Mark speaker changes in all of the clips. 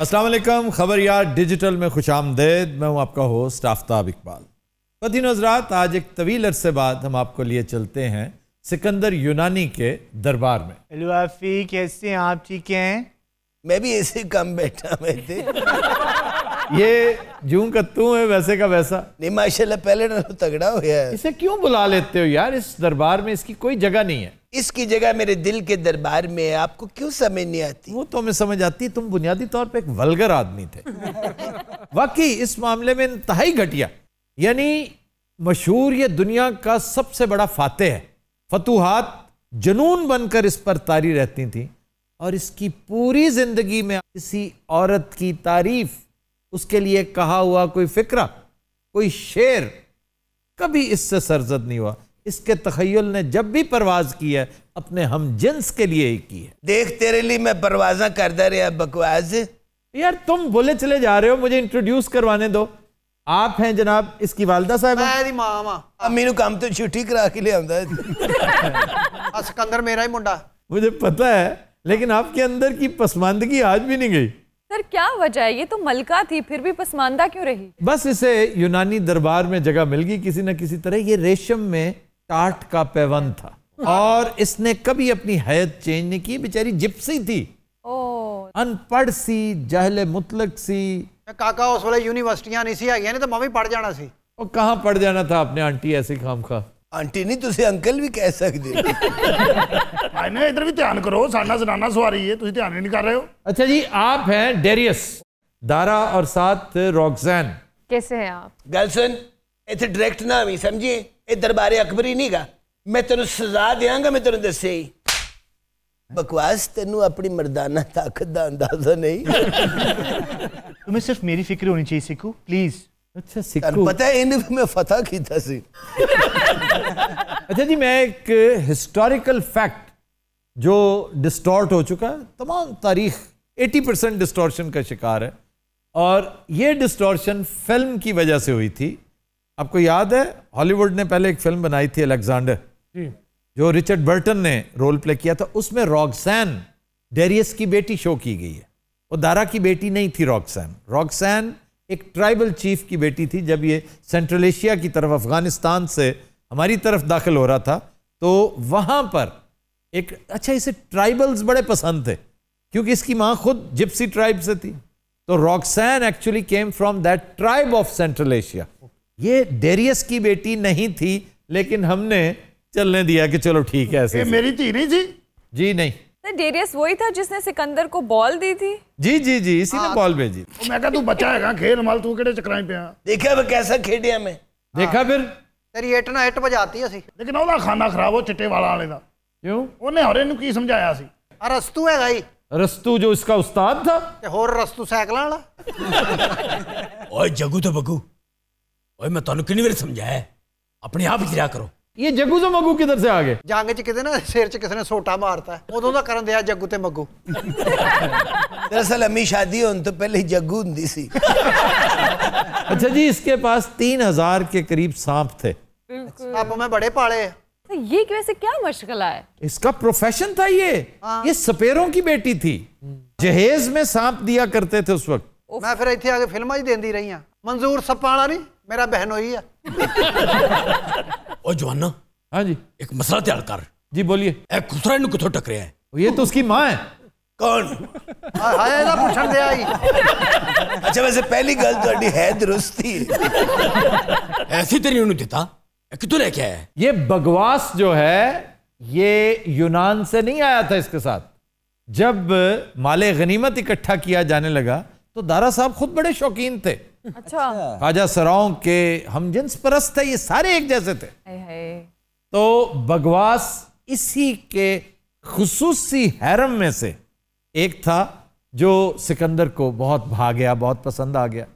Speaker 1: असलम खबर यार डिजिटल में खुश आमदेद मैं हूँ आपका होस्ट आफ्ताब इकबाल पति नजरात आज एक तवील अरसे बाद हम आपको लिए चलते हैं सिकंदर यूनानी के दरबार में
Speaker 2: हेलो आफी कैसे हैं आप ठीक हैं मैं भी ऐसे कम बैठा हुए थे
Speaker 1: ये जूं का तू है वैसे का वैसा
Speaker 2: नहीं माशाल्लाह पहले ना तो तगड़ा हो है
Speaker 1: इसे क्यों बुला लेते हो यार इस दरबार में इसकी कोई जगह नहीं है इसकी जगह मेरे दिल के दरबार में आपको क्यों समझ नहीं आती वो तो हमें समझ आती तुम बुनियादी तौर पे एक वलगर आदमी थे वाकई इस मामले में इंतहाई घटिया यानी मशहूर ये दुनिया का सबसे बड़ा फातह है फतूहत जुनून बनकर इस पर तारी रहती थी और इसकी पूरी जिंदगी में किसी औरत की तारीफ उसके लिए कहा हुआ कोई फिक्रा कोई शेर कभी इससे सरजद नहीं हुआ इसके तखयल ने जब भी परवाज की है अपने हम जिन्स के लिए ही की है देख तेरे लिए मैं परवाजा करता रहा बकवास यार तुम बोले चले जा रहे हो मुझे इंट्रोड्यूस करवाने दो आप हैं जनाब इसकी वालदा साहब
Speaker 2: मामा काम तो छुट्टी करा के ले आंदा हाँ, मेरा ही मुंडा मुझे
Speaker 1: पता है लेकिन आपके अंदर की पसमानदगी आज भी नहीं गई
Speaker 3: सर क्या वजह है ये तो मलका थी फिर भी पसमानदा क्यों रही
Speaker 1: बस इसे यूनानी दरबार में जगह मिल गई किसी न किसी तरह ये रेशम में टाट का पैवन था और इसने कभी अपनी हैत चेंज नहीं की बेचारी जिप्सी थी अनपढ़ सी जहले मुतलक सी
Speaker 4: काका उस वाले यूनिवर्सिटियां नहीं सी आ गया तो मैं भी पढ़ जाना सी
Speaker 1: और कहाँ पढ़ जाना था अपने आंटी ऐसी खाम खा ਆਂਟੀ ਨਹੀਂ ਤੁਸੀਂ ਅੰਕਲ ਵੀ ਕਹਿ ਸਕਦੇ
Speaker 2: ਭਾਈ ਨਾ ਇਧਰ ਵੀ ਧਿਆਨ ਕਰੋ ਸਾਡਾ ਜ਼ਨਾਨਾ ਸਵਾਰੀ
Speaker 1: ਹੈ ਤੁਸੀਂ ਧਿਆਨ ਨਹੀਂ ਕਰ ਰਹੇ ਹੋ अच्छा जी आप हैं डेरियस दारा और साथ रॉक्सैन
Speaker 3: कैसे हैं आप
Speaker 2: ਗੱਲ ਸੁਣ ਇੱਥੇ ਡਾਇਰੈਕਟ ਨਾ ਆਵੀਂ ਸਮਝੀ ਇਹ ਦਰਬਾਰੇ ਅਕਬਰੀ ਨਹੀਂਗਾ ਮੈਂ ਤੈਨੂੰ ਸਜ਼ਾ ਦੇਵਾਂਗਾ ਮੈਂ ਤੈਨੂੰ ਦੱਸਿਆ ਹੀ ਬਕਵਾਸ ਤੈਨੂੰ ਆਪਣੀ ਮਰਦਾਨਾ ਤਾਕਤ ਦਾ ਅੰਦਾਜ਼ਾ ਨਹੀਂ तुम्हें
Speaker 1: सिर्फ मेरी फिक्र होनी चाहिए सिकू प्लीज अच्छा सिक्कू पता है इन में फतह की था सी अच्छा जी मैं एक हिस्टोरिकल फैक्ट जो डिस्टॉर्ट हो चुका है तमाम तारीख 80 परसेंट डिस्टॉर्शन का शिकार है और ये डिस्टॉर्शन फिल्म की वजह से हुई थी आपको याद है हॉलीवुड ने पहले एक फिल्म बनाई थी अलेक्जेंडर जो रिचर्ड बर्टन ने रोल प्ले किया था उसमें रॉकसैन डेरियस की बेटी शो की गई है वो दारा की बेटी नहीं थी रॉकसैन रॉकसैन एक ट्राइबल चीफ की बेटी थी जब ये सेंट्रल एशिया की तरफ अफ़गानिस्तान से हमारी तरफ दाखिल हो रहा था तो वहां पर एक अच्छा इसे ट्राइबल्स बड़े पसंद थे क्योंकि इसकी माँ खुद जिप्सी ट्राइब से थी तो Roxanne actually came from that tribe of Central Asia ये डेरियस की बेटी नहीं थी लेकिन हमने चलने दिया कि चलो ठीक है ऐसे मेरी थी नहीं जी जी नहीं
Speaker 3: डेरियस वही था जिसने सिकंदर को बॉल दी थी
Speaker 1: जी जी जी इसी ने हाँ, बॉल तो भेजी
Speaker 3: तो मैं तू बचाएगा खेल
Speaker 5: माल तू केड़े चक्करां पे देखा वे कैसा खेडिया मैं देखा फिर
Speaker 3: तेरी
Speaker 4: हिट ना हिट बजाती ਅਸੀਂ ਲੇਕਿਨ ਉਹਦਾ ਖਾਣਾ ਖਰਾਬ ਹੋ ਚਿੱਟੇ ਵਾਲਾ ਵਾਲੇ
Speaker 5: ਦਾ ਕਿਉਂ ਉਹਨੇ ਹੋਰੇ ਨੂੰ ਕੀ ਸਮਝਾਇਆ
Speaker 2: ਸੀ रस्तू जो इसका उस्ताद था
Speaker 4: होर रस्तू साइकिल वाला
Speaker 2: ओए जगू तो बगू ओए मैं ਤੁਹਾਨੂੰ ਕਿੰਨੀ ਵਾਰ ਸਮਝਾਇਆ ਆਪਣੇ ਆਪ ਹੀ ਇਹ ਜੱਗੂ ਤੋਂ ਮੱਗੂ ਕਿੱਧਰ ਸੇ ਆ ਗਏ ਜੰਗ
Speaker 4: 'ਚ ਕਿਤੇ ਨਾ ਸਿਰ 'ਚ ਕਿਸੇ सोटा मारता है ਉਦੋਂ का ਕਰਨ दिया जगू ਤੇ मगू
Speaker 2: दरअसल अम्मी शादी होने तो पहले जगू होंगी सी
Speaker 1: अच्छा जी इसके पास तीन हजार के करीब सांप थे
Speaker 4: आप मैं बड़े पाले तो ये वैसे क्या मशगला है
Speaker 1: इसका प्रोफेशन था ये हाँ। ये सपेरों की बेटी थी जहेज में सांप दिया करते थे उस वक्त
Speaker 4: मैं फिर इतने आगे फिल्म ही देती रही हूँ मंजूर सपाला नहीं मेरा बहन बहनोई है
Speaker 2: और जवाना हाँ जी एक मसला तैयार कर जी बोलिए एक खुसरा नु कुछ टकरे है ये तो उसकी माँ है कौन
Speaker 4: आया ਦਾ ਪੁੱਛਣ ਦੇ ਆਈ
Speaker 2: ਅੱਛਾ ਵੈਸੇ ਪਹਿਲੀ ਗੱਲ ਤੁਹਾਡੀ ਹੈ ਦਰੁਸਤੀ ਐਸੀ ਤੇਰੀ ਉਹਨੂੰ ਦਿੱਤਾ
Speaker 1: ਕਿਤੋਂ ਲੈ ਕੇ ये बगवास जो है ये यूनान से नहीं आया था इसके साथ जब माले गनीमत इकट्ठा किया जाने लगा तो दारा साहब खुद बड़े शौकीन थे अच्छा ख्वाजा अच्छा। सराओं के हम जिन्स परस्त थे ये सारे एक जैसे थे तो बगवास इसी के खसूसी हैरम में से एक था जो सिकंदर को बहुत भा गया बहुत पसंद आ गया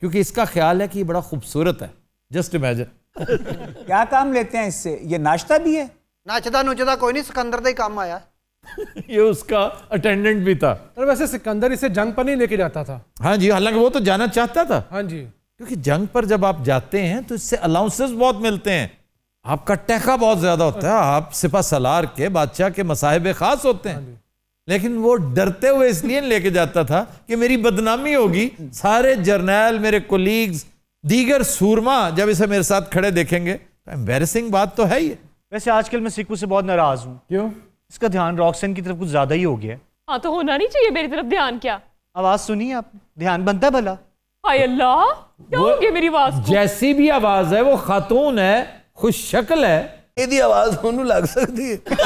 Speaker 1: क्योंकि इसका ख्याल है कि बड़ा खूबसूरत है जस्ट इमेजिन क्या काम लेते हैं इससे ये नाश्ता भी है
Speaker 4: नाचदा नुचदा कोई नहीं सिकंदर का ही काम आया
Speaker 1: ये उसका अटेंडेंट भी था तो वैसे सिकंदर इसे जंग पर नहीं लेके जाता था हाँ जी हालांकि वो तो जाना चाहता था हाँ जी क्योंकि जंग पर जब आप जाते हैं तो इससे अलाउंसेस बहुत मिलते हैं आपका टहका बहुत ज्यादा होता है आप सिपा सलार के बादशाह के मसाहिब खास होते हैं हाँ लेकिन वो डरते हुए इसलिए लेके जाता था कि मेरी बदनामी होगी सारे जर्नैल मेरे कोलीग्स दीगर सूरमा जब इसे मेरे साथ खड़े देखेंगे तो एम्बेरसिंग बात तो है ही वैसे आजकल मैं सिक्कू से बहुत नाराज हूँ क्यों इसका ध्यान रॉक्सन की तरफ कुछ ज्यादा ही हो गया
Speaker 3: हाँ तो होना नहीं चाहिए मेरी तरफ ध्यान क्या आवाज सुनिए आप ध्यान बनता भला हाय अल्लाह क्या हो गया मेरी आवाज
Speaker 1: जैसी भी आवाज है वो खातून है खुश शक्ल है ਇਹਦੀ आवाज होनु लग सकती है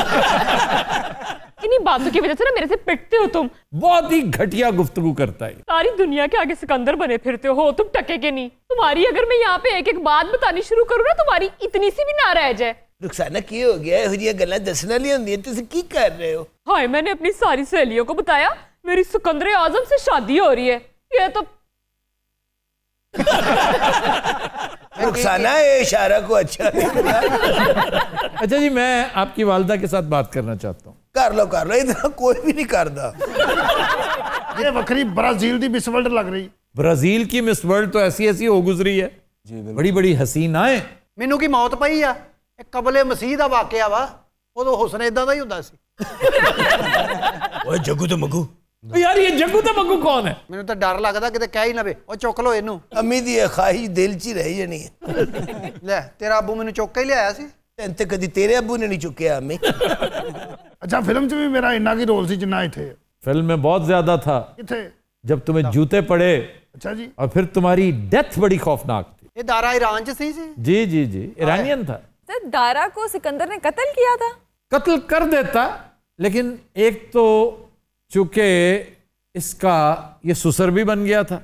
Speaker 3: इन्हीं बातों की वजह से ना मेरे से पिटते हो तुम
Speaker 1: बहुत ही घटिया गुफ्तगु करता है
Speaker 3: सारी दुनिया के आगे सिकंदर बने फिरते हो तुम टके के नहीं तुम्हारी अगर मैं यहाँ पे एक एक बात बतानी शुरू करूँ ना तुम्हारी इतनी सी भी ना रह जाए ਨੁਕਸਾਨਾ ਕੀ ਹੋ ਗਿਆ ਇਹੋ ਜਿਹੀਆਂ दसने ਦੱਸਣ ਵਾਲੀਆਂ ਹੁੰਦੀਆਂ ਤੁਸੀਂ ਕੀ ਕਰ ਰਹੇ ਹੋ ਹਾਏ ਮੈਨੇ ਆਪਣੀ ਸਾਰੀ ਸਹੇਲੀਆਂ ਕੋ ਬਤਾਇਆ मेरी सिकंदर आजम से शादी हो रही है ये तो
Speaker 1: नुकसाना ये इशारा को अच्छा अच्छा जी मैं आपकी वालदा के साथ बात करना चाहता हूँ
Speaker 5: कर लो कर लो इतना कोई भी नहीं करता ये बकरी ब्राजील की मिस वर्ल्ड लग रही
Speaker 1: ब्राजील की मिस वर्ल्ड तो ऐसी ऐसी हो गुजरी है बड़ी बड़ी हसीनाएं
Speaker 5: मेनू की
Speaker 4: मौत पाई है कबले मसीह का वाकया वा उदो हुसन इदा ही होंगे
Speaker 2: जगू तो मगू भी मेरा
Speaker 5: इन्ना
Speaker 1: फिल्म में बहुत ज्यादा था जब तुम जूते पड़े जी और फिर तुम्हारी डेथ बड़ी खौफनाक थी
Speaker 4: दारा ईरान से
Speaker 1: जी जी जी ईरानियन था
Speaker 3: सर तो दारा को सिकंदर ने कत्ल किया था
Speaker 1: कत्ल कर देता लेकिन एक तो चूंकि इसका ये सुसर भी बन गया था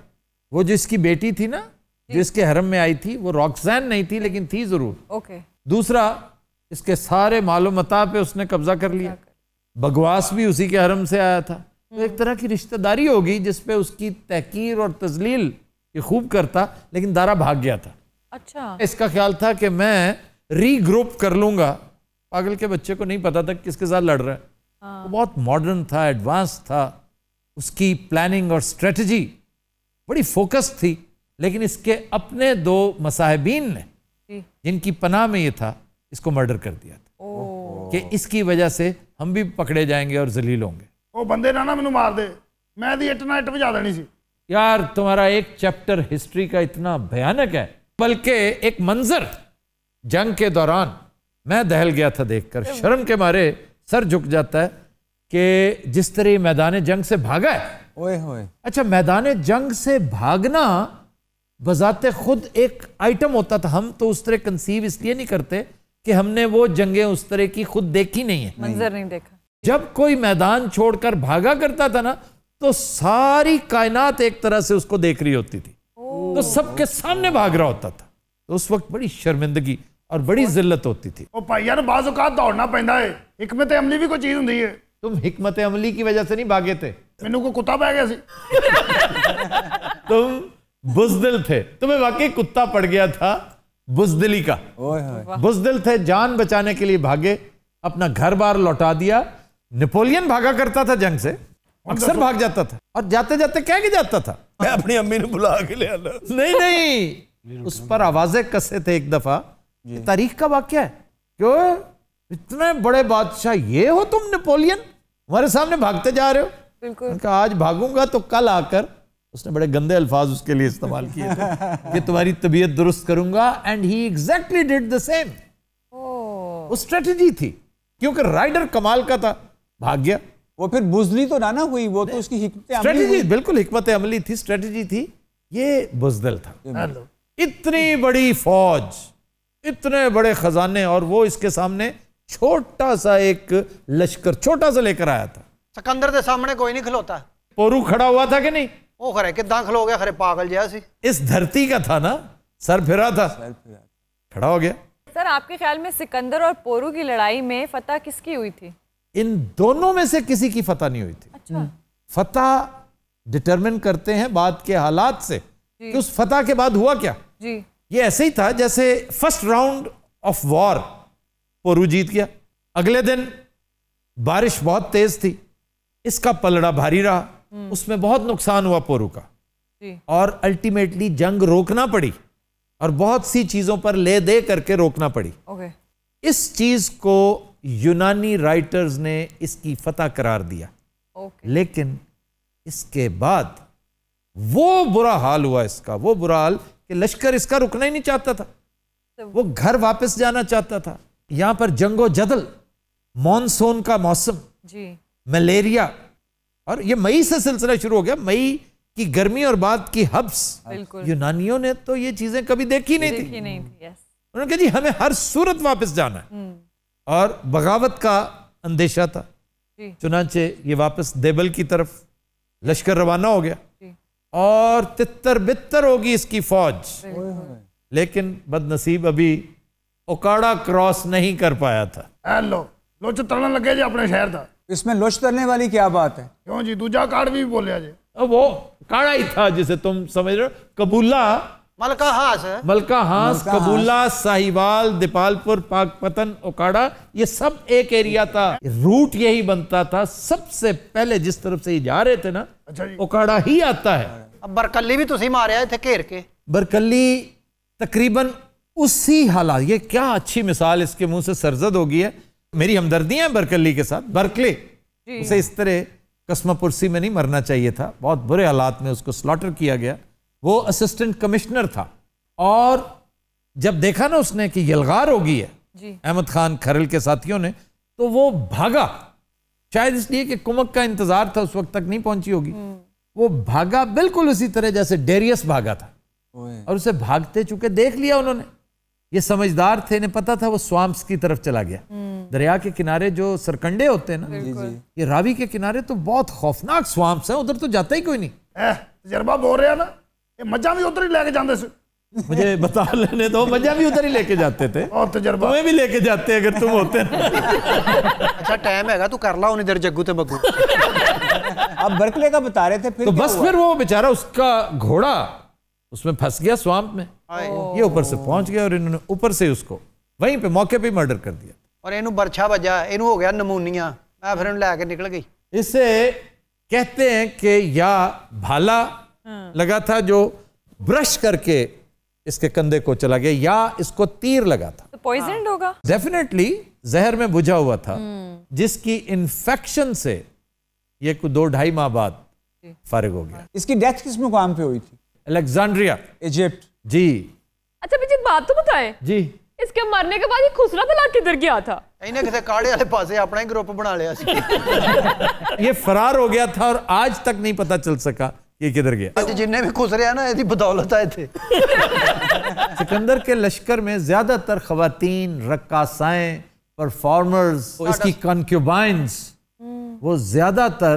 Speaker 1: वो जिसकी बेटी थी ना जिसके हरम में आई थी वो रॉक्सैन नहीं थी लेकिन थी जरूर ओके दूसरा इसके सारे मालूमता पे उसने कब्जा कर लिया बगवास भी उसी के हरम से आया था तो एक हम्म। तरह की रिश्तेदारी होगी जिसपे उसकी तहकीर और तजलील ये खूब करता लेकिन दारा भाग गया था अच्छा इसका ख्याल था कि मैं रीग्रुप कर लूंगा पागल के बच्चे को नहीं पता था किसके साथ लड़ रहा है हाँ। बहुत मॉडर्न था एडवांस था उसकी प्लानिंग और स्ट्रेटजी बड़ी फोकस थी लेकिन इसके अपने दो मसाहबीन ने जिनकी पनाह में ये था इसको मर्डर कर दिया था कि इसकी वजह से हम भी पकड़े जाएंगे और जलील होंगे
Speaker 5: वो बंदे ना ना मैं मार दे मैं दी ਇੱਟ ਨਾਲ ਇੱਟ ਵਜਾ सी
Speaker 1: यार तुम्हारा एक चैप्टर हिस्ट्री का इतना भयानक है बल्कि एक मंजर जंग के दौरान मैं दहल गया था देखकर शर्म के मारे सर झुक जाता है कि जिस तरह मैदान जंग से भागा है ओए होए अच्छा मैदान जंग से भागना बजात खुद एक आइटम होता था हम तो उस तरह कंसीव इसलिए नहीं करते कि हमने वो जंगे उस तरह की खुद देखी नहीं है मंजर नहीं देखा जब कोई मैदान छोड़कर भागा करता था ना तो सारी कायनात एक तरह से उसको देख रही होती थी तो सबके सामने भाग रहा होता था तो उस वक्त बड़ी शर्मिंदगी और बड़ी जिल्लत होती थी ओ भाई यार बाजुकात दौड़ना तो पैदा है
Speaker 5: हिकमत अमली भी कोई चीज होती है तुम
Speaker 1: हिकमत अमली की वजह से नहीं भागे थे मैनू को कुत्ता पै गया सी तुम बुजदिल थे तुम्हें वाकई कुत्ता पड़ गया था बुजदिली का बुजदिल थे जान बचाने के लिए भागे अपना घर बार लौटा दिया नेपोलियन भागा करता था जंग से अक्सर भाग जाता था और जाते जाते कह के जाता था मैं अपनी अम्मी ने बुला के ले
Speaker 2: आना नहीं नहीं
Speaker 1: उस पर आवाजें कसे थे एक दफा तारीख का वाक्य है क्यों इतने बड़े बादशाह ये हो तुम नेपोलियन हमारे सामने भागते जा रहे हो बिल्कुल आज भागूंगा तो कल आकर उसने बड़े गंदे अल्फाज उसके लिए इस्तेमाल किए कि तुम्हारी तबीयत दुरुस्त करूंगा and he exactly did the same वो स्ट्रेटजी थी क्योंकि राइडर कमाल का था भाग गया वो फिर बुजली तो ना ना हुई वो तो उसकी स्ट्रेटजी बिल्कुल हिकमत अमली थी स्ट्रेटजी थी ये बुजदल था इतनी बड़ी फौज इतने बड़े खजाने और वो इसके सामने छोटा सा एक लश्कर छोटा सा लेकर आया था
Speaker 4: सिकंदर के सामने कोई नहीं खलोता पोरू खड़ा हुआ था कि नहीं वो खरे कि खलो गया खरे
Speaker 1: पागल जया सी इस धरती का था ना सर फिरा था सर फिरा खड़ा हो गया
Speaker 3: सर आपके ख्याल में सिकंदर और पोरू की लड़ाई में फतेह किसकी हुई थी
Speaker 1: इन दोनों में से किसी की फतेह नहीं हुई थी अच्छा हम्म। फतेह डिटरमिन करते हैं बाद के हालात से
Speaker 3: कि उस
Speaker 1: फतेह के बाद हुआ क्या ये ऐसे ही था जैसे first round of war Porus जीत गया अगले दिन बारिश बहुत तेज थी इसका पलड़ा भारी रहा हम्म। उसमें बहुत नुकसान हुआ पोरू का जी। और अल्टीमेटली जंग रोकना पड़ी और बहुत सी चीजों पर ले दे करके रोकना पड़ी ओके। इस चीज को यूनानी राइटर्स ने इसकी फतह करार दिया ओके। लेकिन इसके बाद वो बुरा हाल हुआ इसका वो बुरा हाल कि लश्कर इसका रुकना ही नहीं चाहता था वो घर वापस जाना चाहता था यहां पर जंगो जदल मॉनसून का मौसम मलेरिया और ये मई से सिलसिला शुरू हो गया मई की गर्मी और बाद की हब्स यूनानियों ने तो ये चीजें कभी देखी नहीं देखी थी, नहीं थी उन्होंने कहा जी हमें हर सूरत वापस जाना है
Speaker 3: हम्म।
Speaker 1: और बगावत का अंदेशा था चुनाचे ये वापस देबल की तरफ लश्कर रवाना हो गया और तितर बितर होगी इसकी फौज लेकिन बदनसीब अभी ओकाड़ा क्रॉस नहीं कर पाया था
Speaker 5: लो, लगे जी अपने शहर था
Speaker 1: इसमें लोच तरने वाली क्या बात है
Speaker 5: क्यों जी दूजा कार्ड भी बोले जी वो
Speaker 1: काड़ा ही था जिसे तुम समझ रहे हो कबूला
Speaker 5: मलका हास है
Speaker 1: मलका हास मलका कबूला हास। साहिवाल दीपालपुर पाकपतन ओकाड़ा ये सब एक एरिया था रूट यही बनता था सबसे पहले जिस तरफ से ये जा रहे थे ना अच्छा ही आता है अब बरकली भी तुम मारे थे घेर के बरकली तकरीबन उसी हालात ये क्या अच्छी मिसाल इसके मुंह से सरजद हो गई है मेरी हमदर्दियां है बरकली के साथ बरकले उसे इस तरह कस्मापुरसी में नहीं मरना चाहिए था बहुत बुरे हालात में उसको स्लॉटर किया गया वो असिस्टेंट कमिश्नर था और जब देखा ना उसने कि यलगार हो गई है अहमद खान खरल के साथियों ने तो वो भागा शायद इसलिए कि कुमक का इंतजार था उस वक्त तक नहीं पहुंची होगी हम्म। वो भागा बिल्कुल उसी तरह जैसे डेरियस भागा था और उसे भागते चुके देख लिया उन्होंने ये समझदार थे इन्हें पता था वो स्वाम्स की तरफ चला गया हम्म। दरिया के किनारे जो सरकंडे होते हैं ना ये रावी के किनारे तो बहुत खौफनाक स्वाम्स है उधर तो जाता ही कोई नहीं
Speaker 5: तजर्बा बोल रहा ना ये मजा भी उधर ही लेके जाते मुझे बता लेने दो मजा भी उधर
Speaker 1: ही लेके जाते
Speaker 5: थे और तजर्बा तुम्हें भी लेके जाते अगर तुम होते अच्छा टाइम है तू कर ला उन्हें इधर जग्गू ते
Speaker 4: बग्गू
Speaker 1: अब बर्कले का बता रहे थे फिर तो बस फिर वो बेचारा उसका घोड़ा उसमें फंस गया स्वाम्प में ये ऊपर से पहुंच गया और इन्होंने ऊपर से उसको वहीं पे मौके पे मर्डर कर दिया
Speaker 4: और इनू बरछा बजा इनू हो गया नमूनिया मैं फिर लैके निकल गई
Speaker 1: इसे कहते हैं कि या भाला हाँ। लगा था जो ब्रश करके इसके कंधे को चला गया या इसको तीर लगा था
Speaker 3: तो पॉइजन हाँ। होगा
Speaker 1: डेफिनेटली जहर में बुझा हुआ था
Speaker 3: हम्म।
Speaker 1: जिसकी इंफेक्शन से ये कुछ दो ढाई माह बाद फारिग हो गया इसकी डेथ किस मुकाम पे हुई थी अलेक्जेंड्रिया इजिप्ट जी
Speaker 3: अच्छा मुझे बात तो बताएं जी इसके मरने के बाद ये खुसरा भला तो किधर गया था
Speaker 4: इन्हें किसी काड़े वाले पासे अपना ही ग्रुप बना लिया
Speaker 1: ये फरार हो गया था और आज तक नहीं पता चल सका ये किधर गया
Speaker 4: जिन्हें भी खुश रहा ना
Speaker 1: बदौलत आए थे सिकंदर के लश्कर में ज्यादातर खातन रक्कासाएं परफॉर्मर्स इसकी कनक्यूबाइंस हम्म। वो ज्यादातर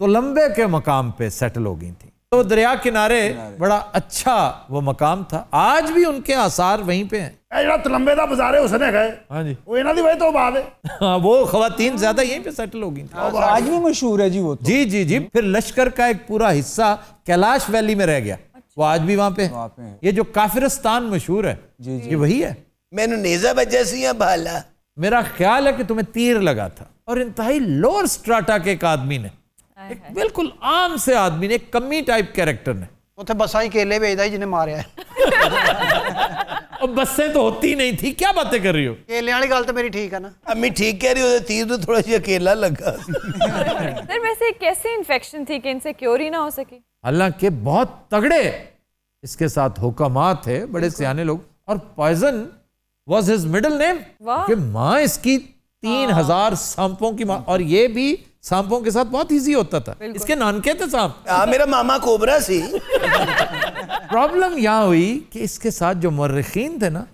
Speaker 1: तो लंबे के मकाम पे सेटल हो गई थी तो दरिया किनारे बड़ा अच्छा वो मकाम था आज भी उनके आसार वहीं पे हैं वो खातन ज्यादा यहीं सेटल हो गई आज भी मशहूर है जी वो तो। जी जी जी फिर लश्कर का एक पूरा हिस्सा कैलाश वैली में रह गया वो आज भी वहाँ पे ये जो काफिरस्तान मशहूर है जी जी ये वही है ਮੈਨੂੰ नेजा ਵੱਜਿਆ ਸੀ भाला मेरा ख्याल है कि तुम्हें तीर लगा था और इंतहाई लोअर स्ट्राटा के एक आदमी ने एक बिल्कुल आम से आदमी ने एक कमी टाइप कैरेक्टर ने उसे ਬੱਸਾਂ
Speaker 4: ਹੀ ਕੇਲੇ ਵੇਚਦਾ जिन्हें मारे
Speaker 1: और बसें तो होती नहीं थी क्या बातें
Speaker 2: कर रही हो
Speaker 3: केले वाली गल तो मेरी ठीक है ना अम्मी
Speaker 2: ठीक कह रही हो तीर तो थोड़ा सा अकेला लगा
Speaker 3: सर वैसे कैसे इन्फेक्शन थी कि इनसे क्योर ही ना हो सकी
Speaker 1: हालांकि बहुत तगड़े इसके साथ हुकमा थे बड़े सियाने लोग और poison was his middle name कि माँ इसकी तीन हाँ। हजार सांपों की माँ और ये भी सांपों के साथ बहुत इजी होता था इसके नानके थे सांप हाँ, मेरा मामा कोबरा सी प्रॉब्लम यहाँ हुई कि इसके साथ जो मर्रखीन थे ना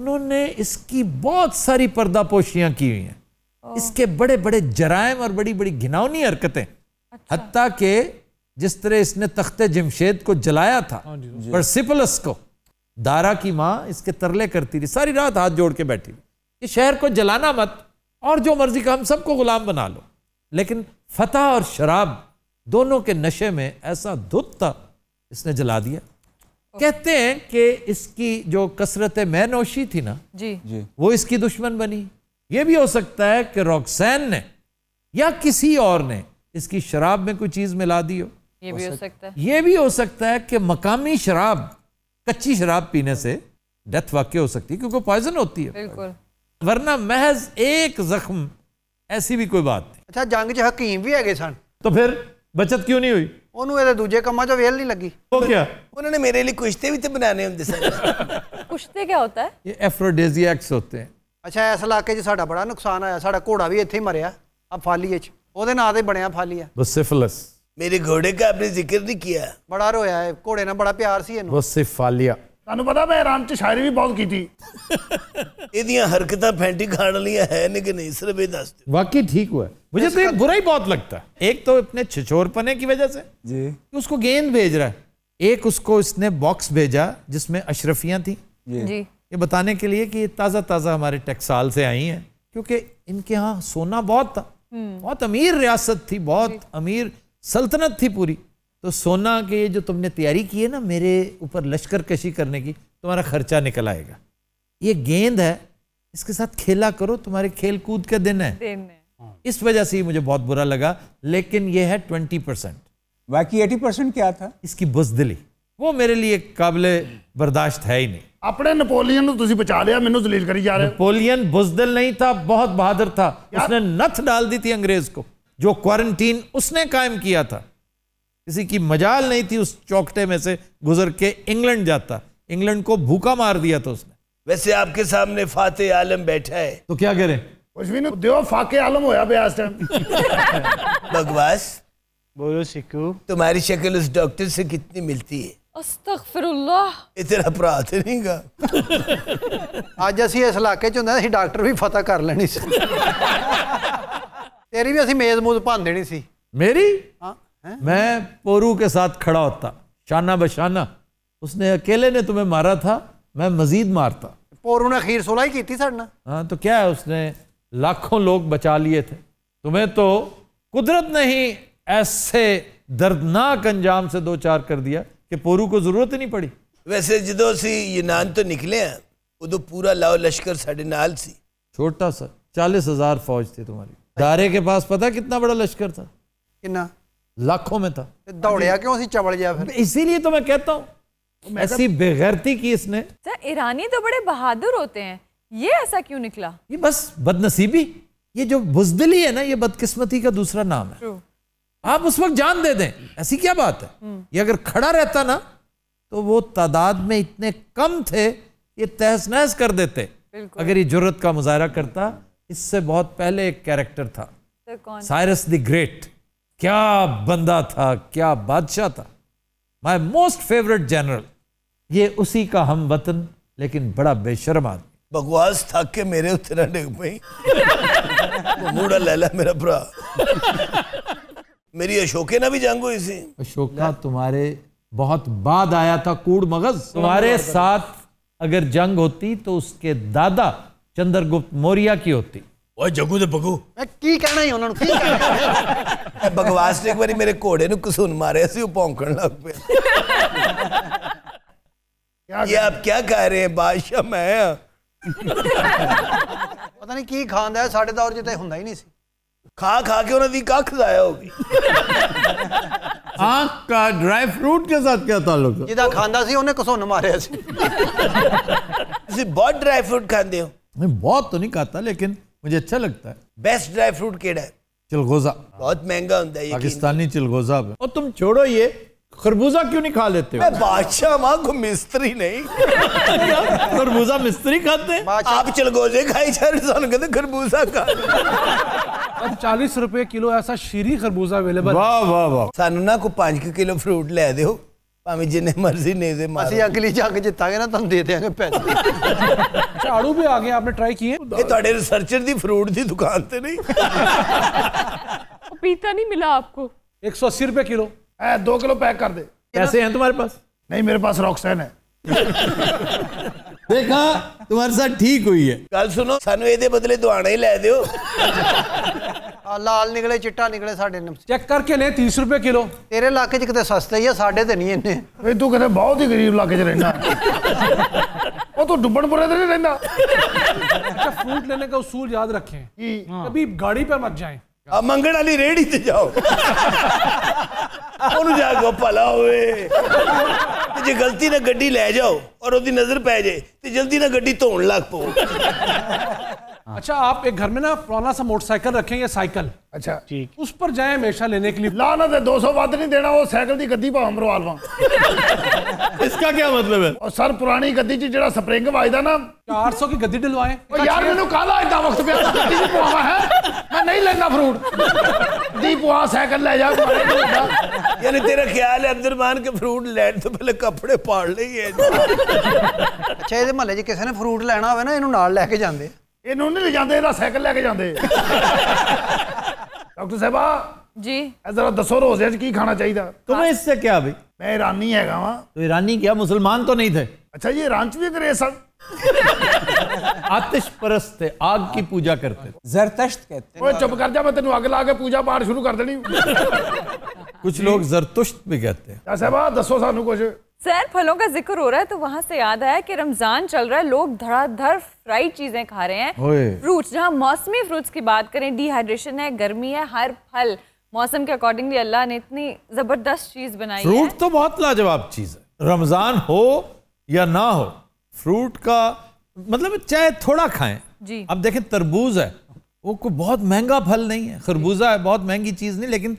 Speaker 1: उन्होंने इसकी बहुत सारी पर्दापोशियाँ की हुई हैं इसके बड़े बड़े जराइम और बड़ी बड़ी घिनौनी हरकतें अच्छा। हती के जिस तरह इसने तख्त जमशेद को जलाया था परसिपलस हाँ हाँ को दारा की माँ इसके तरले करती थी सारी रात हाथ जोड़ के बैठी रही कि शहर को जलाना मत और जो मर्जी का हम सबको गुलाम बना लो लेकिन फतेह और शराब दोनों के नशे में ऐसा धुत था इसने जला दिया कहते हैं कि इसकी जो कसरत महनोशी थी ना जी जी वो इसकी दुश्मन बनी ये भी हो सकता है कि रॉक्सैन ने या किसी और ने इसकी शराब में कोई चीज मिला दी हो
Speaker 3: ये भी हो सकता है
Speaker 1: ये भी हो सकता है कि मकामी शराब कच्ची शराब पीने से डेथ वाक्य हो सकती है क्योंकि पॉइजन होती है बिल्कुल वरना महज एक जख्म ऐसी भी कोई बात नहीं
Speaker 4: अच्छा जंग च हकीम भी है
Speaker 1: तो फिर बचत क्यों नहीं हुई
Speaker 4: ਉਹਨੂੰ ਇਹਦੇ ਦੂਜੇ ਕੰਮਾਂ 'ਚ ਵੇਲ ਨਹੀਂ ਲੱਗੀ
Speaker 1: ਉਹ ਕੀ ਉਹਨਾਂ
Speaker 4: ਨੇ ਮੇਰੇ ਲਈ ਕੁਸ਼ਤੇ ਵੀ ਤੇ ਬਣਾਣੇ ਹੁੰਦੇ ਸਨ ਕੁਸ਼ਤੇ ਕੀ ਹੁੰਦਾ
Speaker 3: ਹੈ
Speaker 1: ਇਹ ਐਫਰੋਡੇਜ਼ੀਐਕਸ ਹੁੰਦੇ ਹਨ
Speaker 4: ਅੱਛਾ ਇਸ ਇਲਾਕੇ 'ਚ ਸਾਡਾ ਬੜਾ ਨੁਕਸਾਨ ਆਇਆ ਸਾਡਾ ਘੋੜਾ ਵੀ ਇੱਥੇ ਹੀ ਮਰਿਆ ਆ ਫਾਲੀਏ 'ਚ ਉਹਦੇ ਨਾਂ ਤੇ ਬਣਿਆ ਫਾਲੀਆ
Speaker 1: ਵਸਿਫਲਸ
Speaker 4: मेरे घोड़े का आपने जिक्र नहीं किया बड़ा रोया है घोड़े ना बड़ा
Speaker 2: प्यार सी है
Speaker 1: वसिफालिया
Speaker 2: ਤੁਹਾਨੂੰ पता मैं आराम से शायरी भी
Speaker 1: नहीं सिर्फ वाकई ठीक हुआ मुझे तो बुरा ही बहुत लगता है एक तो अपने छिछोरपने की वजह से जी उसको गेंद भेज रहा है एक उसको इसने बॉक्स भेजा जिसमें अशरफियां थी जी ये बताने के लिए कि ताज़ा ताज़ा हमारे टेक्साल से आई हैं क्योंकि इनके यहाँ सोना बहुत था बहुत अमीर रियासत थी बहुत अमीर सल्तनत थी पूरी तो सोना के जो तुमने तैयारी की है ना मेरे ऊपर लश्कर कशी करने की तुम्हारा खर्चा निकल आएगा ये गेंद है इसके साथ खेला करो तुम्हारे खेल कूद का दिन है दिन हाँ। इस वजह से ही मुझे बहुत बुरा लगा लेकिन ये है ट्वेंटी परसेंट बाकी एटी परसेंट क्या था इसकी बुजदिली वो मेरे लिए काबिल बर्दाश्त है ही नहीं अपने नेपोलियन ਨੂੰ ਤੁਸੀਂ ਬਚਾ ਲਿਆ ਮੈਨੂੰ ਜ਼ਲੀਲ ਕਰੀ ਜਾ ਰਹੇ ਹੋ ਨਪੋਲੀਅਨ ਬੁਜ਼ਦਿਲ ਨਹੀਂ ਥਾ ਬਹੁਤ ਬਹਾਦਰ उसने ਉਸਨੇ ਨੱਥ ਡਾਲ ਦਿੱਤੀ ਅੰਗਰੇਜ਼ ਕੋ ਜੋ ਕੁਆਰੰਟਾइन ਉਸਨੇ ਕਾਇਮ किसी की मजाल नहीं थी उस चौकटे में से गुजर के इंग्लैंड जाता इंग्लैंड को भूखा मार दिया था उसने वैसे आपके सामने फाते
Speaker 2: आलम बैठा है तो क्या करें कुछ भी नहीं फाके आलम होया बयास टाइम बकवास बोलो सिक्कू तुम्हारी शक्ल उस डॉक्टर से कितनी मिलती
Speaker 3: है
Speaker 1: तेरा मैं पोरू के साथ खड़ा होता शाना बशाना उसने अकेले ने तुम्हें मारा था मैं मजीद मारता
Speaker 4: पोरू ने खीर सुलाई की थी सड़ना
Speaker 1: हाँ तो क्या है उसने लाखों लोग बचा लिए थे तुम्हें तो कुदरत ने ही ऐसे दर्दनाक अंजाम से दो चार कर दिया कि पोरू को जरूरत
Speaker 2: ही नहीं पड़ी वैसे ਵੈਸੇ ये नान तो निकले हैं उदो पूरा लाओ लश्कर साढ़े नाल
Speaker 1: सी छोटा सा चालीस हजार फौज थी तुम्हारी दारे के पास पता कितना बड़ा लश्कर था कितना लाखों में था
Speaker 4: दौड़िया क्यों सी चबड़ गया इसीलिए तो मैं कहता हूँ
Speaker 3: तो ऐसी
Speaker 1: बेगैरती की इसने
Speaker 3: सर ईरानी तो बड़े बहादुर होते हैं ये ऐसा क्यों निकला ये
Speaker 1: बस बदनसीबी ये जो बुजदली है ना ये बदकिस्मती का दूसरा नाम है आप उस वक्त जान दे दें ऐसी क्या बात है हम्म। ये अगर खड़ा रहता ना तो वो तादाद में इतने कम थे ये तहस नहस कर देते अगर ये जरूरत का मुजाहरा करता इससे बहुत पहले एक कैरेक्टर था साइरस द ग्रेट क्या बंदा था क्या बादशाह था माई मोस्ट फेवरेट जनरल ये उसी का हम वतन लेकिन बड़ा बेशरम आदमी बकवास था के मेरे उतना डिग
Speaker 2: पई मूड़ा लैला मेरा भरा मेरी अशोके ना भी जंग इसी
Speaker 1: अशोका तुम्हारे बहुत बाद आया था कूड़ मगज तुम्हारे साथ अगर जंग होती तो उसके दादा चंद्रगुप्त मौर्य की होती जगू दे बगू
Speaker 4: कहना ही उन्होंने की
Speaker 2: एक बार मेरे घोड़े ने कसून मारे से भौंकन लग पे ये आप क्या कह रहे हैं बादशाह मैं
Speaker 3: पता
Speaker 2: नहीं की खांद है साढ़े दौर जो तो ही नहीं खा खा के उन्होंने कख लाया होगी
Speaker 1: ड्राई फ्रूट के साथ क्या ताल्लुक है जिदा
Speaker 4: खांदा
Speaker 2: सी उन्हें कसून मारे बहुत ड्राई फ्रूट खाते हो नहीं
Speaker 1: बहुत तो नहीं खाता लेकिन मुझे अच्छा लगता है बेस्ट ड्राई फ्रूट केड़ा है चिलगोजा बहुत महंगा होता है पाकिस्तानी चिलगोजा और तुम छोड़ो ये खरबूजा क्यों नहीं खा लेते हो बादशाह माँ को मिस्त्री नहीं खरबूजा मिस्त्री खाते आप चिलगोजे
Speaker 2: खाई जा खरबूजा का अब रुपए किलो ऐसा शीरी खरबूजा अवेलेबल वाह वाह वाह सानुना को पांच किलो फ्रूट ले दो ਭਾਵੇਂ ਜਿੰਨੇ ਮਰਜ਼ੀ ਨੇਜ਼ੇ ਮਾਰੋ ਅਸੀਂ ਅਗਲੀ ਜੰਗ ਜਿੱਤਾਂਗੇ ਨਾ ਤੁਹਾਨੂੰ ਦੇ ਦੇਵਾਂਗੇ ਪੈਸੇ ਝਾੜੂ ਵੀ ਆ ਗਏ ਆਪਨੇ ਟਰਾਈ ਕੀਏ ਇਹ ਤੁਹਾਡੇ ਰਿਸਰਚਰ ਦੀ ਫਰੂਟ ਦੀ ਦੁਕਾਨ ਤੇ ਨਹੀਂ
Speaker 3: ਪਪੀਤਾ नहीं
Speaker 5: मिला आपको 180 रुपए किलो है दो किलो पैक कर दे कैसे हैं तुम्हारे पास नहीं मेरे पास रॉक्सैन है देखा तुम्हारे साथ ठीक हुई है गल
Speaker 4: सुनो सानू ए
Speaker 2: बदले दुआना ही लै दो
Speaker 4: ਲਾਲ ਨਿਕਲੇ ਚਿੱਟਾ ਨਿਕਲੇ ਸਾਡੇ ਨਮਸ ਚੈੱਕ ਕਰਕੇ ਲੈ 30 ਰੁਪਏ ਕਿਲੋ ਤੇਰੇ ਇਲਾਕੇ 'ਚ ਕਿਤੇ ਸਸਤੇ ਹੀ ਆ ਸਾਡੇ ਤੇ ਨਹੀਂ ਇੰਨੇ ਇਹ ਤੂੰ ਕਹਿੰਦਾ ਬਹੁਤ ਹੀ
Speaker 5: ਗਰੀਬ ਇਲਾਕੇ 'ਚ ਰਹਿਣਾ
Speaker 2: ਉਹ ਤੂੰ ਡੁੱਬਣਪੁਰੇ ਤੇ ਨਹੀਂ ਰਹਿਣਾ अच्छा फूड लेने का उसूल याद रखें कभी गाड़ी पर मत जाएं ਆ ਮੰਗਣ ਵਾਲੀ ਰੇੜੀ ਤੇ ਜਾਓ ਉਹਨੂੰ ਜਾ ਕੇ ਭਲਾ ਹੋਵੇ
Speaker 3: ਤੇ
Speaker 2: ਜੇ ਗਲਤੀ ਨਾਲ ਗੱਡੀ ਲੈ ਜਾਓ ਔਰ ਉਹਦੀ ਨਜ਼ਰ ਪੈ ਜਾਏ ਤੇ ਜਲਦੀ ਨਾਲ ਗੱਡੀ ਧੋਣ ਲੱਗ ਪਓ
Speaker 5: हाँ। अच्छा आप एक घर में ना पुराना सा मोटरसाइकिल रखें या साइकिल अच्छा ठीक उस पर जाए हमेशा लेने के लिए लाना दे दो सौ नहीं देना वो साइकिल की गद्दी पर हमरो इसका क्या मतलब है और सर पुरानी गद्दी च जेड़ा स्प्रिंग वाजदा ना 400 की गद्दी दिलवाए यार अच्छा। मेनू काला इतना वक्त पे गद्दी भी है मैं नहीं लेना फ्रूट दी पवा
Speaker 2: साइकिल ले जा यानी तेरा ख्याल है अब्दुलमान के फ्रूट लेने तो पहले कपड़े पाड़ लिए अच्छा
Speaker 4: ये मोहल्ले च किसी ने फ्रूट लेना होवे ना इनु नाल लेके जांदे
Speaker 5: जी दसो की खाना चाहिए
Speaker 1: तुम्हें इससे क्या भाई मैं ईरानी है तो ईरानी क्या मुसलमान तो नहीं थे अच्छा ये भी करे सब आतिश परस्त थे आग की पूजा करते जरतश्त कहते
Speaker 5: चुप कर जा मैं तेन अग ला के पूजा पाठ शुरू कर देनी
Speaker 1: कुछ लोग जरतुश्त भी कहते हैं साहबा दसो सानू कुछ
Speaker 3: सैर फलों का जिक्र हो रहा है तो वहाँ से याद आया कि रमजान चल रहा है लोग धड़ाधड़ फ्राइड चीजें खा रहे हैं फ्रूट्स जहाँ मौसमी फ्रूट्स की बात करें डिहाइड्रेशन है गर्मी है हर फल मौसम के अकॉर्डिंगली अल्लाह ने इतनी जबरदस्त चीज बनाई फ्रूट
Speaker 1: तो बहुत लाजवाब चीज है रमजान हो या ना हो फ्रूट का मतलब चाहे थोड़ा खाए जी अब देखे तरबूज है वो कोई बहुत महंगा फल नहीं है खरबूजा है बहुत महंगी चीज नहीं लेकिन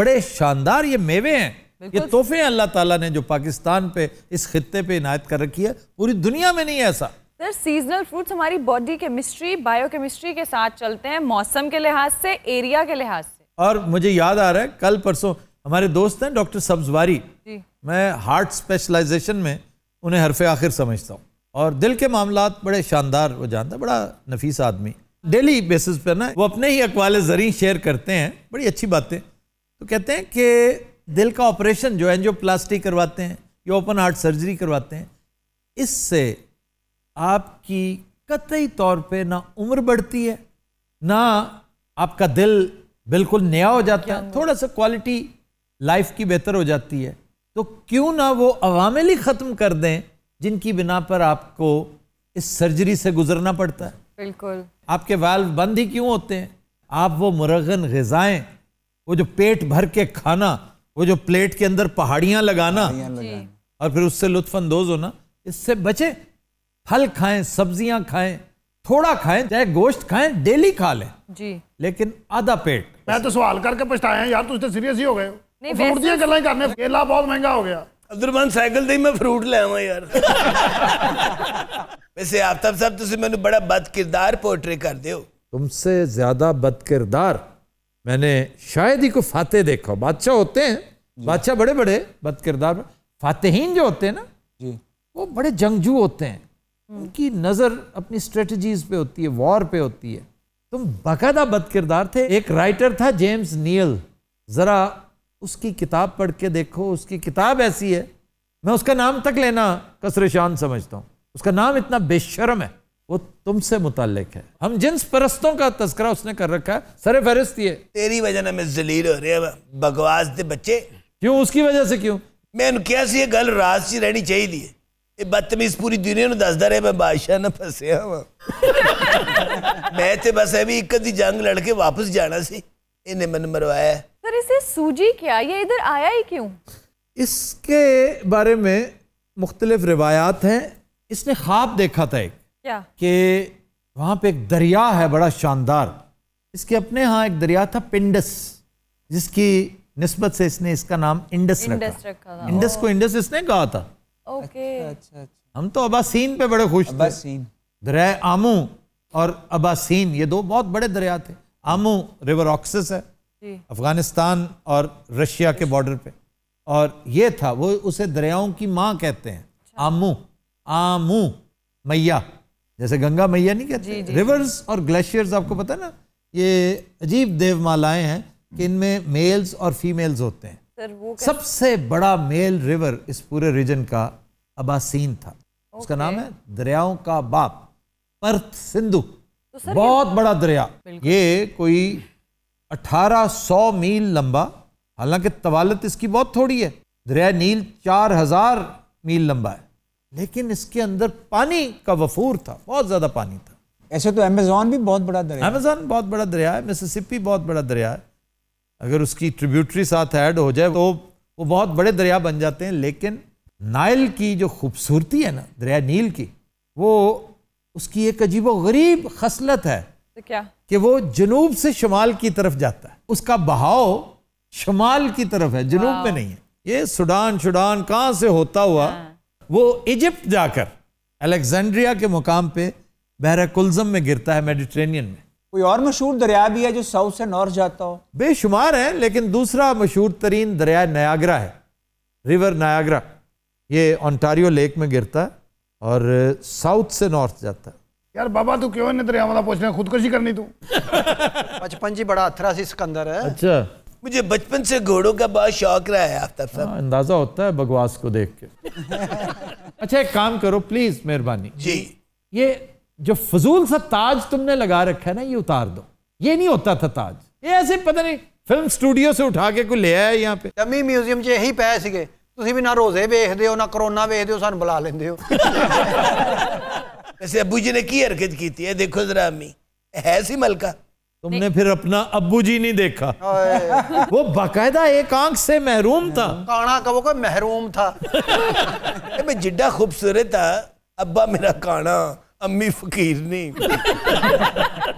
Speaker 1: बड़े शानदार ये मेवे हैं ये तोहफे अल्लाह ताला ने जो पाकिस्तान पे इस खत्े पे इनायत कर रखी है पूरी दुनिया में नहीं है ऐसा
Speaker 3: सर सीजनल फ्रूट्स हमारी बॉडी केमिस्ट्री बायोकेमिस्ट्री के साथ चलते हैं मौसम के लिहाज से एरिया के लिहाज से
Speaker 1: और मुझे याद आ रहा है कल परसों हमारे दोस्त हैं डॉक्टर सब्जवारी मैं हार्ट स्पेशलाइजेशन में उन्हें हरफ आखिर समझता हूँ और दिल के मामला बड़े शानदार वो जानता बड़ा नफीस आदमी डेली बेसिस पर ना वो अपने ही अकवाल जरिए शेयर करते हैं बड़ी अच्छी बातें तो कहते हैं कि दिल का ऑपरेशन जो एनजियो प्लास्टिक करवाते हैं या ओपन हार्ट सर्जरी करवाते हैं इससे आपकी कतई तौर पे ना उम्र बढ़ती है ना आपका दिल बिल्कुल नया हो जाता है थोड़ा सा क्वालिटी लाइफ की बेहतर हो जाती है तो क्यों ना वो अवामिल ही ख़त्म कर दें जिनकी बिना पर आपको इस सर्जरी से गुजरना पड़ता है बिल्कुल आपके वाल्व बंद ही क्यों होते हैं आप वो मुरगन गज़ाएँ वो जो पेट भर के खाना वो जो प्लेट के अंदर पहाड़ियां लगाना और फिर उससे लुत्फानंदोज होना इससे बचे फल खाएं सब्जियां खाएं थोड़ा खाएं चाहे गोश्त खाएं डेली खा लें जी लेकिन आधा पेट मैं तो सवाल करके पछताया
Speaker 5: यार तुझसे सीरियस ही हो गए
Speaker 3: फ्रूट दी गल करने केला बहुत महंगा हो गया
Speaker 5: ਅਬਦੁਰਮਾਨ ਸਾਈਕਲ ਤੇ ਮੈਂ
Speaker 2: ਫਰੂਟ ਲੈ ਆਵਾਂ ਯਾਰ ਵੈਸੇ ਆਫਤਾਬ ਸਾਹਿਬ तुम ਮੈਨੂੰ बड़ा बद किरदार
Speaker 1: ਪੋਰਟਰੇ कर ਹੋ तुमसे ज्यादा बद किरदार मैंने शायद ही को फाते देखा बादशाह होते हैं बादशाह बड़े बड़े बद किरदार में फातेहीन जो होते हैं ना जी वो बड़े जंगजू होते हैं हम्म। उनकी नज़र अपनी स्ट्रेटजीज पे होती है वॉर पे होती है तुम बाकायदा बद किरदार थे एक राइटर था जेम्स नील ज़रा उसकी किताब पढ़ के देखो उसकी किताब ऐसी है मैं उसका नाम तक लेना कसर शान समझता हूँ उसका नाम इतना बेशरम है वो तुमसे मुतालिक है हम जिन परस्तों का तस्करा उसने कर रखा है सरे फहरिस्त ये तेरी वजह ने मैं जलील हो
Speaker 2: रहे बकवास दे बच्चे क्यों उसकी वजह से क्यों मैं क्या सी गल रात सी रहनी चाहिए बदतमीज पूरी दुनिया ਨੂੰ दसदा रहे मैं बादशाह ਨਾਲ ਫਸਿਆ ਵਾਂ मैं तो बस अभी एक अद्धी जंग लड़के वापस जाना सी इन्हें ਇਹਨੇ मरवाया
Speaker 3: सर इसे सूजी क्या ये इधर आया ही क्यों
Speaker 1: इसके बारे में मुख्तलिफ रिवायात हैं इसने ख्वाब देखा था एक कि वहाँ पे एक दरिया है बड़ा शानदार इसके अपने यहाँ एक दरिया था पिंडस जिसकी नस्बत से इसने इसका नाम इंडस, इंडस रखा,
Speaker 3: रखा था। इंडस को oh.
Speaker 1: इंडस इसने कहा था
Speaker 3: ओके अच्छा, अच्छा, अच्छा,
Speaker 1: हम तो अबासीन पे बड़े खुश थे दरिया आमू और अबासीन ये दो बहुत बड़े दरिया थे आमू रिवर ऑक्सिस है अफगानिस्तान और रशिया के बॉर्डर पे और ये था वो उसे दरियाओं की माँ कहते हैं अच्छा। आमू आमू मैया जैसे गंगा मैया नहीं कहते रिवर्स और ग्लेशियर्स आपको पता है ना ये अजीब देवमालाएं हैं कि हम्म। इनमें मेल्स और फीमेल्स होते हैं सर वो सबसे बड़ा मेल रिवर इस पूरे रीजन का अबासीन था उसका नाम है दरियाओं का बाप पर्थ सिंधु तो बहुत बड़ा दरिया ये कोई 1800 मील लंबा हालांकि तवालत इसकी बहुत थोड़ी है दरिया नील 4000 मील लंबा है लेकिन इसके अंदर पानी का वफूर था बहुत ज़्यादा पानी था ऐसे तो अमेजोन भी बहुत बड़ा दरिया अमेजोन बहुत बड़ा दरिया है मिसिसिपी बहुत बड़ा दरिया है अगर उसकी ट्रिब्यूटरी साथ ऐड हो जाए तो वो बहुत बड़े दरिया बन जाते हैं लेकिन नाइल की जो खूबसूरती है ना दरिया नील की वो उसकी एक अजीब गरीब खसलत है तो क्या कि वो जनूब से शुमाल की तरफ जाता है उसका बहाव शुमाल की तरफ है जनूब में हाँ। नहीं है ये सुडान शुडान कहाँ से होता हुआ हाँ। वो इजिप्ट जाकर अलेक्जेंड्रिया के मुकाम पे कुलजम में गिरता है मेडिट्रेनियन में कोई और मशहूर दरिया भी है जो साउथ से नॉर्थ जाता हो बेशुमार है लेकिन दूसरा मशहूर तरीन दरिया नयागरा है रिवर नयागरा ये ऑन्टारियो लेक में गिरता है और साउथ से नॉर्थ जाता है
Speaker 5: यार बाबा तू क्यों नहीं
Speaker 4: दरिया खुदकुशी करनी तू बचपन जी बड़ा अथरा सी सिकंदर है अच्छा मुझे
Speaker 1: बचपन से घोड़ों का बहुत शौक रहा है आफ्ताब साहब हाँ, अंदाज़ा होता है बगवास को देख के अच्छा एक काम करो प्लीज़ मेहरबानी जी ये जो फजूल सा ताज तुमने लगा रखा है ना ये उतार दो ये नहीं होता था ताज ये ऐसे पता नहीं फिल्म स्टूडियो
Speaker 4: से उठा के कोई ले आया ਯਹਾਂ ਪੇ ਜਮੀ ਮਿਊਜ਼ੀਅਮ 'ਚ ਇਹੀ ਪਏ ਸੀਗੇ ਤੁਸੀਂ ਵੀ ਨਾ ਰੋਜ਼ੇ ਵੇਖਦੇ वेख दे ਕਰੋਨਾ
Speaker 2: ਵੇਖਦੇ ਹੋ ਸਾਨੂੰ ਬੁਲਾ ਲੈਂਦੇ ਹੋ ਵੈਸੇ ਅੱਬੂ ਜੀ ਨੇ ਕੀ ਹਰਕਤ ਕੀਤੀ ਹੈ ਦੇਖੋ ਜ਼ਰਾ ਅੰਮੀ ਹੈ
Speaker 1: तुमने फिर अपना अब्बू जी नहीं देखा वो बाकायदा एक आंख से महरूम था
Speaker 2: काना का वो का महरूम था जिडा खूबसूरत है अब्बा मेरा काना अम्मी फकीर नहीं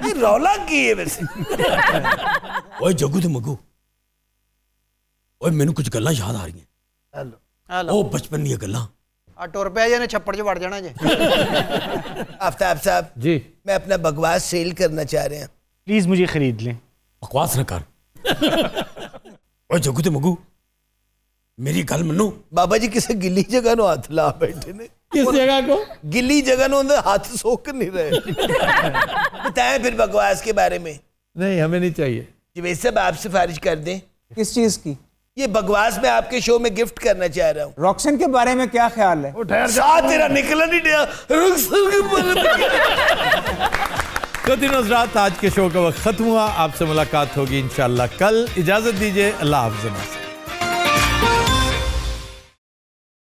Speaker 2: ये रौला की है वैसे ओए जगू तो मगू ओए मेनू कुछ गल्ला याद आ रही हैं हेलो हेलो ओ बचपन दी गल्ला
Speaker 4: ਆ ਟੁਰ ਪਿਆ ਜੇ ਨੇ ਛੱਪੜ 'ਚ ਵੜ ਜਾਣਾ ਜੇ
Speaker 2: ਆਫਤਾਬ ਸਾਹਿਬ ਜੀ ਮੈਂ ਆਪਣਾ ਬਗਵਾਸ ਸੇਲ ਕਰਨਾ ਚਾਹ ਰਿਹਾ प्लीज मुझे खरीद लें बकवास न कर ओए जगू ते तो मगू मेरी गल मनो बाबा जी ਕਿਸੇ ਗਿੱਲੀ जगह नो हाथ ला बैठे ने किस जगह को ਗਿੱਲੀ जगह नो उनके हाथ सोक नहीं रहे बताएं तो फिर बकवास के बारे में
Speaker 1: नहीं हमें नहीं चाहिए
Speaker 2: जी वैसे सब आप सिफारिश कर दें किस चीज की ये बकवास मैं आपके शो में गिफ्ट करना चाह रहा हूँ रॉक्सन के बारे में क्या ख्याल है साथ तेरा निकला नहीं दिया रॉक्सन के बारे
Speaker 1: में तो तीनों रात आज के शो का वक्त ख़त्म हुआ आपसे मुलाकात होगी इन कल इजाज़त दीजिए अल्लाह हाफ